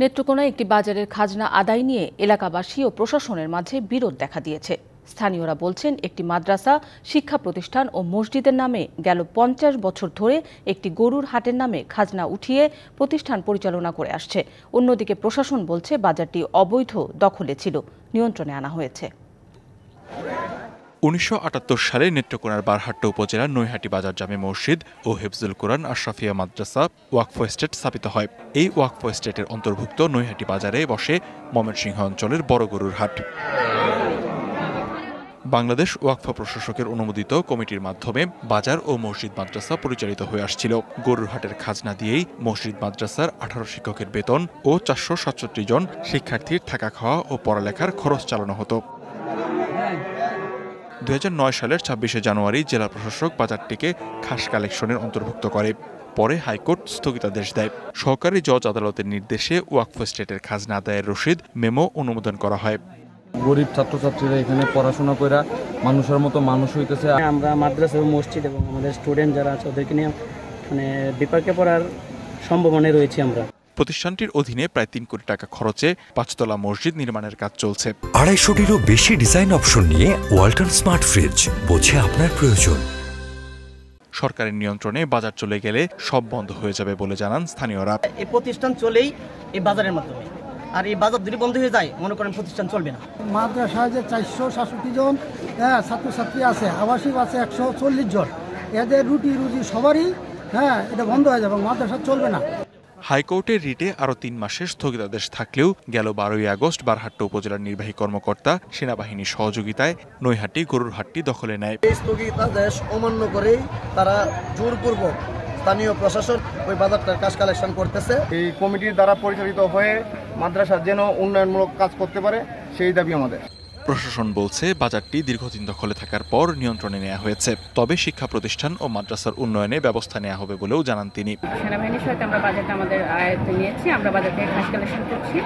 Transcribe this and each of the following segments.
নেত্রকোনায় একটি বাজারের খাজনা আদায় নিয়ে এলাকাবাসী ও প্রশাসনের মাঝে বিরোধ দেখা দিয়েছে স্থানীয়রা বলছেন একটি মাদ্রাসা শিক্ষা প্রতিষ্ঠান ও মসজিদের নামে গেল পঞ্চাশ বছর ধরে একটি গরুর হাটের নামে খাজনা উঠিয়ে প্রতিষ্ঠান পরিচালনা করে আসছে অন্যদিকে প্রশাসন বলছে বাজারটি অবৈধ দখলে ছিল নিয়ন্ত্রণে আনা হয়েছে উনিশশো সালে নেত্রকোনার বারহাট্টা উপজেলার নৈহাটি বাজার জামে মসজিদ ও হেফজুল কোরআন আশরাফিয়া মাদ্রাসা ওয়াকফ এস্টেট স্থাপিত হয় এই ওয়াকফ এস্টেটের অন্তর্ভুক্ত নৈহাটি বাজারে বসে ময়মনসিংহ অঞ্চলের বড়গরুর হাট বাংলাদেশ ওয়াকফ প্রশাসকের অনুমোদিত কমিটির মাধ্যমে বাজার ও মসজিদ মাদ্রাসা পরিচালিত হয়ে আসছিল গরুরহাটের খাজনা দিয়েই মসজিদ মাদ্রাসার আঠারো শিক্ষকের বেতন ও চারশো সাতষট্টি জন শিক্ষার্থীর থাকা খাওয়া ও পড়ালেখার খরচ চালানো হতো দু সালের ছাব্বিশে জানুয়ারি জেলা প্রশাসক বাজারটিকে খাস কালেকশনের অন্তর্ভুক্ত করে পরে হাইকোর্ট স্থগিতাদেশ দেয় সহকারী জজ আদালতের নির্দেশে ওয়াকফ স্টেটের খাজনা আদায়ের রশিদ মেমো অনুমোদন করা হয় গরিব ছাত্রছাত্রীরা এখানে পড়াশোনা করে মানুষের মতো মানুষ হইতেছে আমরা মাদ্রাসা এবং মসজিদ এবং আমাদের স্টুডেন্ট যারা আছে ওদেরকে নিয়ে মানে বিপাকে পড়ার সম্ভাবনায় রয়েছি আমরা প্রতিষ্ঠানটির অধীনে প্রায় তিন কোটি টাকা খরচে পাঁচতলা মসজিদ নির্মাণের কাজ চলছে আড়াইশোটিরও বেশি ডিজাইন অপশন নিয়ে ওয়াল্টন স্মার্ট ফ্রিজ বোঝে আপনার প্রয়োজন সরকারের নিয়ন্ত্রণে বাজার চলে গেলে সব বন্ধ হয়ে যাবে বলে জানান স্থানীয়রা এই প্রতিষ্ঠান চলেই এই বাজারের মাধ্যমে আর এই বাজার যদি বন্ধ হয়ে যায় মনে করেন প্রতিষ্ঠান চলবে না মাদ্রাসায় যে চারশো সাতষট্টি জন হ্যাঁ ছাত্রছাত্রী আছে আবাসিক আছে একশো চল্লিশ জন এদের রুটি রুজি সবারই হ্যাঁ এটা বন্ধ হয়ে যাবে মাদ্রাসা চলবে না হাইকোর্টের রিটে আরও তিন মাসের স্থগিতাদেশ থাকলেও গেল বারোই আগস্ট বারহাট্ট উপজেলার নির্বাহী কর্মকর্তা সেনাবাহিনীর সহযোগিতায় নৈহাটি গরুরহাটটি দখলে নেয় এই স্থগিতাদেশ অমান্য করেই তারা জোরপূর্বক স্থানীয় প্রশাসন ওই বাজারটার কাজ কালেকশন করতেছে এই কমিটির দ্বারা পরিচালিত হয়ে মাদ্রাসা যেন উন্নয়নমূলক কাজ করতে পারে সেই দাবি আমাদের প্রশাসন বলছে বাজারটি দীর্ঘদিন দখলে থাকার পর নিয়ন্ত্রণে নেওয়া হয়েছে তবে শিক্ষা প্রতিষ্ঠান ও মাদ্রাসার উন্নয়নে ব্যবস্থা নেওয়া হবে বলেও জানান তিনি সেনাবাহিনীর সাথে আমরা বাজারটা আমাদের আয়ত্তে নিয়েছি আমরা বাজার থেকে করছি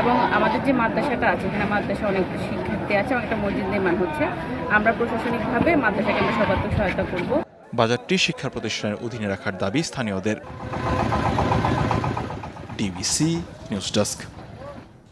এবং আমাদের যে মাদ্রাসাটা আছে এখানে মাদ্রাসা অনেক শিক্ষার্থী আছে অনেকটা মসজিদ নির্মাণ হচ্ছে আমরা প্রশাসনিকভাবে মাদ্রাসাকে আমরা সর্বাত্মক সহায়তা করব বাজারটি শিক্ষা প্রতিষ্ঠানের অধীনে রাখার দাবি স্থানীয়দের ডিবিসি নিউজ ডেস্ক